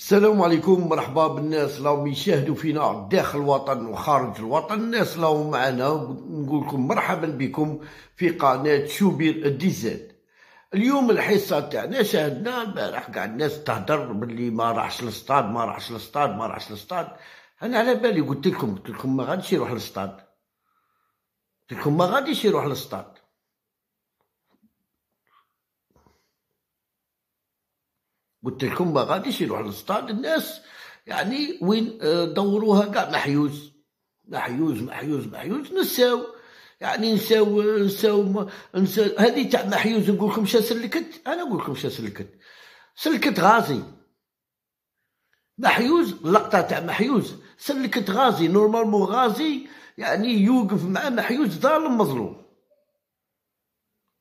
السلام عليكم مرحبا بالناس اللي راهم يشاهدوا فينا داخل الوطن وخارج الوطن الناس اللي راهم معنا نقول لكم مرحبا بكم في قناه شوبير ديزاد اليوم الحصه تاعنا شاهدنا البارح كاع الناس تهدر باللي ما راحش للسطاد ما راحش للسطاد ما راحش للسطاد انا على بالي قلت لكم قلت لكم ما غاديش يروح للسطاد قلت لكم ما غاديش يروح للسطاد قلت لكم ما غاديش يروح للسطاد الناس يعني وين آه، دوروها كاع محيوز محيوز محيوز محيوز نساو يعني نساو نساو نساو هذه تاع محيوز نقول لكم شا سلكت انا نقول لكم شا سلكت سلكت غازي محيوز اللقطه تاع محيوز سلكت غازي نورمالمون غازي يعني يوقف مع محيوز ظالم مظلوم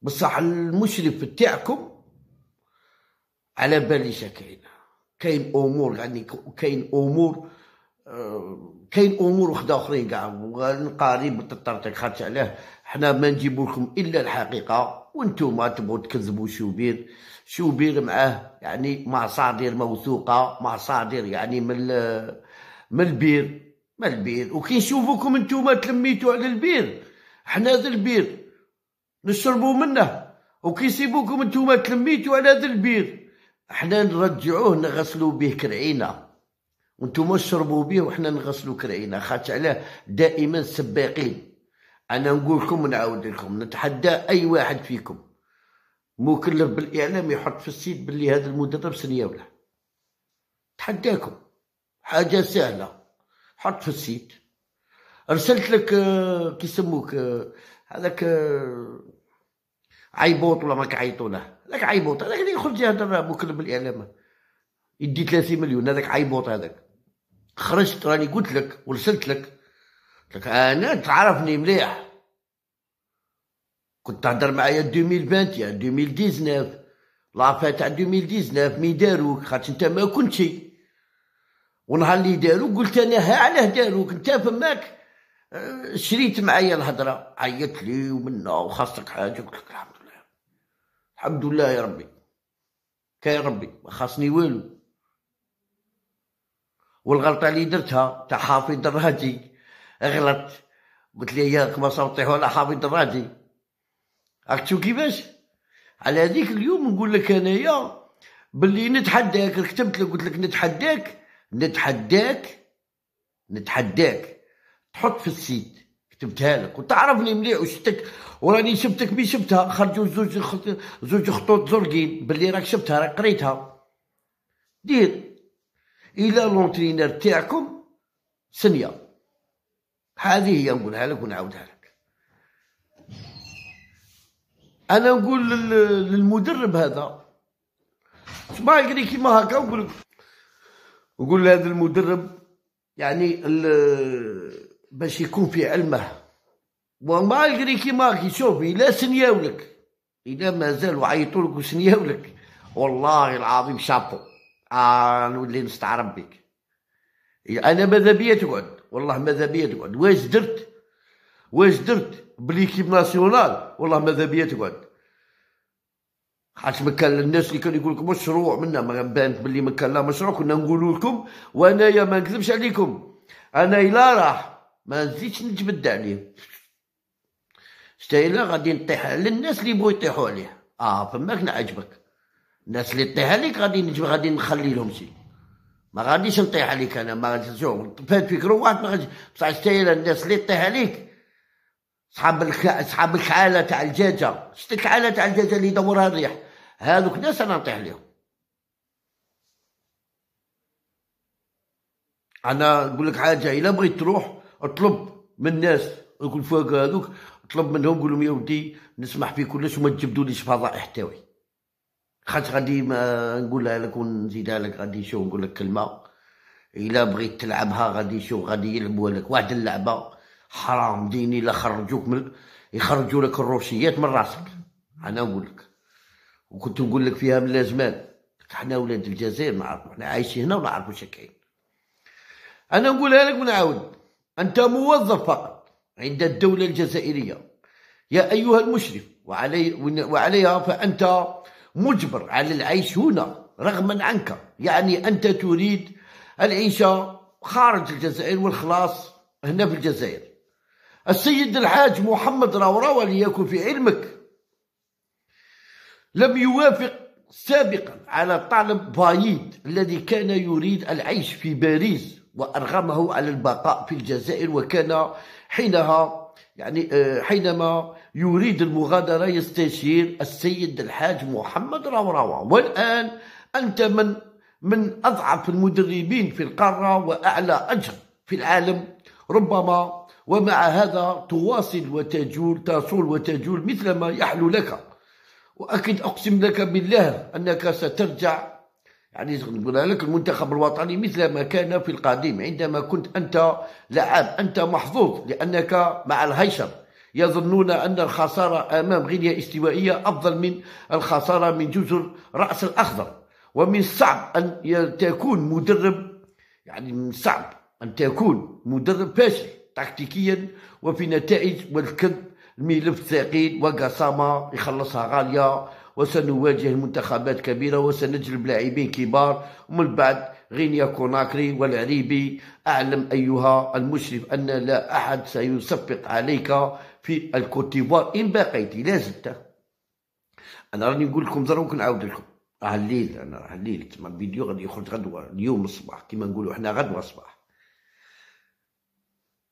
بصح المشرف تاعكم على باليش كاين كاين امور يعني كاين امور آه، كاين امور وحده اخرين كاع وغنقاري تطرطق خاطر عليه حنا ما نجيب لكم الا الحقيقه وانتم تبغوا تكذبوا شوبير شوبير معاه يعني مصادر موثوقه مصادر يعني من من البير من البير وكي نشوفوكم انتم تلميتوا على البير حنا ذا البير نشربوا منه وكي يسيبوكم انتم تلميتوا على ذا البير احنا نرجعوه نغسلو به كرعينا وانتم تشربوا به وحنا نغسلو كرعينا خاطش عليه دائما سباقين انا نقول لكم ونعاود لكم نتحدى اي واحد فيكم مكلف بالاعلام يحط في السيت باللي هذا المدرب سنيه ولا تحداكم حاجه سهله حط في السيت ارسلت لك آه، كيسموك آه، هذاك آه، عيبوط ولا ما كعيطوا له عيبوط هذاك اللي يخرج يهضر مع مكلم الاعلام يدي 30 مليون هذاك عيبوط هذاك خرجت راني قلت لك ورسلت لك قلت لك انا تعرفني مليح كنت تهضر معايا 2020 2019 لافا تاع 2019 مي داروك خاطر انت ما كنتش ونهار اللي داروك قلت انا ها علاه داروك انت فماك آه، شريت معايا الهضره عيطت لي ومنا وخاصك حاجه قلت لك الحمد لله يا ربي كاي ربي ما خاصني والو والغلطه اللي درتها تاع حافظ الراجي غلط قلت لي ياك ما صوتيه على حافظ الراجي راك تشوف كيفاش على هذيك اليوم نقول لك انايا بلي نتحداك كتبت لك قلت لك نتحداك نتحداك نتحداك تحط في السيت كتبتها لك وتعرفني مليح وشتك وراني شفتك مي شفتها خرجوا زوج خط... زوج خطوط زرقين باللي راك شفتها راك قريتها دير الى لونترينر تاعكم سنيه هذه هي نقولها لك ونعاودها لك انا نقول للمدرب هذا ما يقري كيما هكا نقول نقول لهذا المدرب يعني ال... باش يكون في علمه ومالغري كيما كيشوف الا سنياولك الا مازالوا لك وسنياولك والله العظيم شابو آه نولي نستعرب بك انا ماذا بيا تقعد والله ماذا بيا تقعد واش درت واش درت بليكيب ناسيونال والله ماذا بيا تقعد حسب مكان الناس اللي كانوا يقول لكم مشروع منا ما بانت باللي مكان لا مشروع كنا نقولوا لكم وانايا ما نكذبش عليكم انا الا راح ما نزيدش نتبدع عليه حتى الا غادي نطيح على الناس اللي بغوا يطيحوا عليه اه فماك نعجبك الناس اللي طيح عليك غادي نجب غادي نخلي لهم شي ما غاديش نطيح عليك انا ما غاديش شوف فات فيك روحك ما غاديش بصح حتى الناس اللي طيح عليك صحاب الك... صحاب الكعاله تاع الدجاجه شتا الكعاله تاع الدجاجه اللي يدورها الريح هادوك ناس انا نطيح عليهم انا نقول لك حاجه الا بغيت تروح اطلب من الناس يقول فوق هذوك اطلب منهم قول لهم يا ودي نسمح في كلش وما تجبدوليش فضائح تاوي خاطر غادي ما نقولها لك ونزيدها لك غادي شو نقول لك كلمه الا بغيت تلعبها غادي شو غادي يلعبوها لك واحد اللعبه حرام ديني لا خرجوك من يخرجوا لك الروسيات من راسك انا نقول لك وكنت نقول لك فيها من زمان حنا ولاد الجزائر نعرفو حنا عايشين هنا ونعرفوا واش كاين انا نقولها لك ونعاود أنت موظف فقط عند الدولة الجزائرية يا أيها المشرف وعلي وعليها فأنت مجبر على العيش هنا رغما عنك يعني أنت تريد العيشة خارج الجزائر والخلاص هنا في الجزائر السيد الحاج محمد راوراوة ليكن في علمك لم يوافق سابقا على طالب بايد الذي كان يريد العيش في باريس وأرغمه على البقاء في الجزائر وكان حينها يعني آه، حينما يريد المغادرة يستشير السيد الحاج محمد راوراوا والآن أنت من من أضعف المدربين في القارة وأعلى أجر في العالم ربما ومع هذا تواصل وتجول تصول وتجول مثل ما يحلو لك واكيد أقسم لك بالله أنك سترجع يعني نقولها لك المنتخب الوطني مثل ما كان في القديم عندما كنت انت لعاب انت محظوظ لانك مع الهيشم يظنون ان الخساره امام غينيا استوائيه افضل من الخساره من جزر راس الاخضر ومن الصعب ان تكون مدرب يعني من الصعب ان تكون مدرب فاشل تكتيكيا وفي نتائج والكذب الملف ثقيل وقسامه يخلصها غاليه وسنواجه منتخبات كبيرة وسنجلب لاعبين كبار ومن بعد غينيا كوناكري والعريبي أعلم أيها المشرف أن لا أحد سيصفق عليك في الكوتيفوار إن بقيت لا زلت أنا راني نقول لكم ضروري نعاود لكم راه الليل أنا راه الليل تما الفيديو غادي يخرج غدوة اليوم الصباح كيما نقولوا حنا غدوة الصباح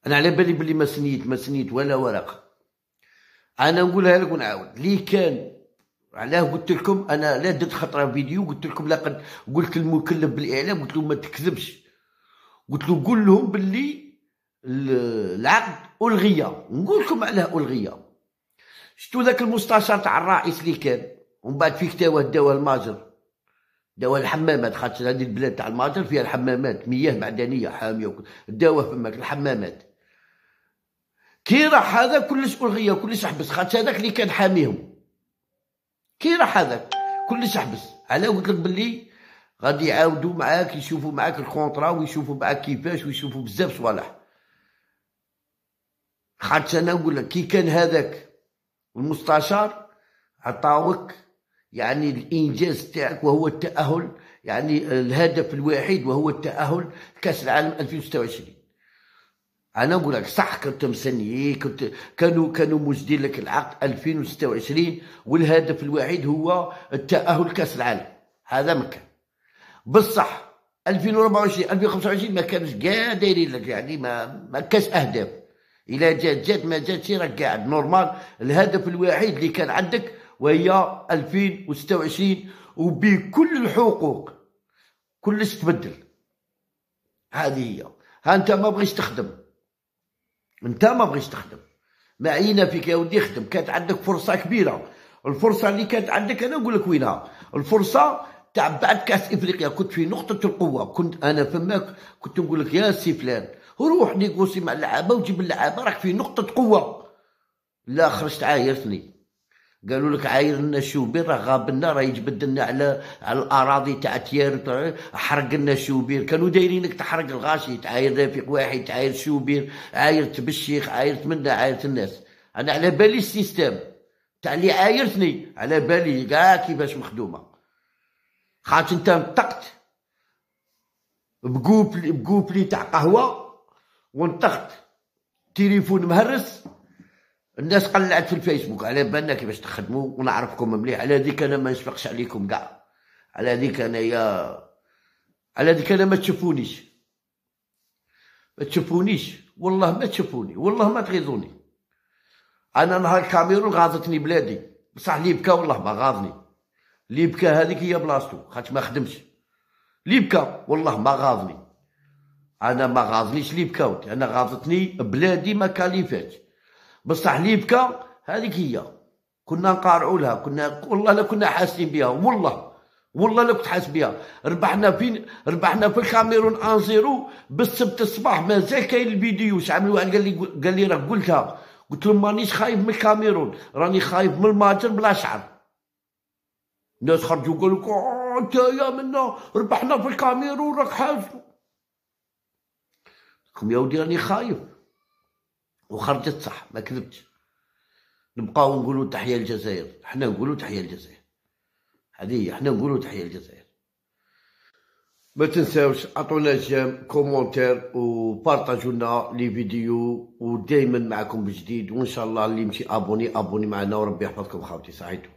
أنا على بالي بلي ما سنيت ما سنيت ولا ورقة أنا نقولها لك ونعاود لي كان علاه قلت لكم انا لا درت خطره فيديو قلت لكم لقد قلت للمكلف بالاعلام قلت له ما تكذبش قلت له قول لهم باللي العقد الغي نقول لكم علاه الغي شتو ذاك المستشار تاع الرئيس اللي كان ومن بعد فيك تاوه داوه الماجر داوه الحمامات خاطش هذه البلاد تاع الماجر فيها الحمامات مياه معدنيه حاميه وكل داوه فماك الحمامات كي راح هذا كلش الغي كلش حبس خاطش هذاك اللي كان حاميهم كي راح هذاك كلش حبس على قلت لك باللي غادي يعاودوا معاك يشوفوا معاك الكونطرا ويشوفوا معاك كيفاش ويشوفوا بزاف صوالح خاطش انا نقول لك كي كان هذاك المستشار عطاوك يعني الانجاز تاعك وهو التاهل يعني الهدف الوحيد وهو التاهل كاس العالم 2026 انا نقول لك صح كنت مسني كنت كانوا كانوا موجدين لك العقد 2026 والهدف الوحيد هو التاهل لكاس العالم هذا ما كان بصح 2024 2025 ما كانش كاع دايرين لك يعني ما ما كاش اهداف الا جات جات ما جاتش راك قاعد نورمال الهدف الوحيد اللي كان عندك وهي 2026 وبكل الحقوق كلش تبدل هذه هي ها انت ما بغيتش تخدم انت ما بغيتش تخدم عينا فيك يا ودي خدم كانت عندك فرصه كبيره الفرصه اللي كانت عندك انا نقول لك وينها الفرصه تاع بعد كاس افريقيا كنت في نقطه القوه كنت انا فماك كنت نقول لك يا سي فلان روح نيكوسي مع اللعابه وجيب اللعابه راك في نقطه قوه لا خرجت عايرتني قالوا لك عايرنا شوبير راه غاب لنا راه يجبد لنا على على الاراضي تاع تيار حرق لنا شوبير كانوا دايرينك تحرق الغاشي تعاير رفيق واحد تعاير شوبير عايرت بالشيخ عايرت منا عايرت الناس انا على بالي السيستم تاع اللي عايرتني على بالي كاع كيفاش مخدومه خاطر انت نطقت بكوبلي بكوبلي تاع قهوه ونطقت تليفون مهرس الناس قلعت في الفيسبوك على بالنا كيفاش تخدموا ونعرفكم مليح على هذيك انا ما نشفقش عليكم كاع على هذيك انايا على هذيك انا ما تشوفونيش ما تشوفونيش والله ما تشوفوني والله ما تغيظوني انا نهار الكاميرون غاضتني بلادي بصح لي بكا والله ما غاضني لي بكا هذيك هي بلاصتو خاطر ما خدمش لي بكا والله ما غاضني انا ما غاضنيش لي بكاوت انا غاضتني بلادي ما كاليفاتش بصح ليبكا يبكى هذيك هي كنا نقارعوا لها كنا والله لا كنا حاسين بها والله والله لا كنت حاس بها ربحنا فين ربحنا في الكاميرون ان زيرو بالسبت الصباح مازال كاين الفيديو عملوا قال لي قال لي راه قلتها قلت لهم مانيش خايف من الكاميرون راني خايف من الماتر بلا شعر الناس خرجوا قالوا لك آه، انت يا منا ربحنا في الكاميرون راك حاس يا ودي راني خايف وخرجت صح ما كذبتش نبقاو نقولوا تحيه الجزائر حنا نقولوا تحيه الجزائر هذه حنا نقولوا تحيه الجزائر ما تنساوش عطونا جيم كومونتير وبارطاجوا لنا لي فيديو ودائما معكم بجديد وان شاء الله اللي يمشي ابوني ابوني معنا وربي يحفظكم خاوتي سعيدو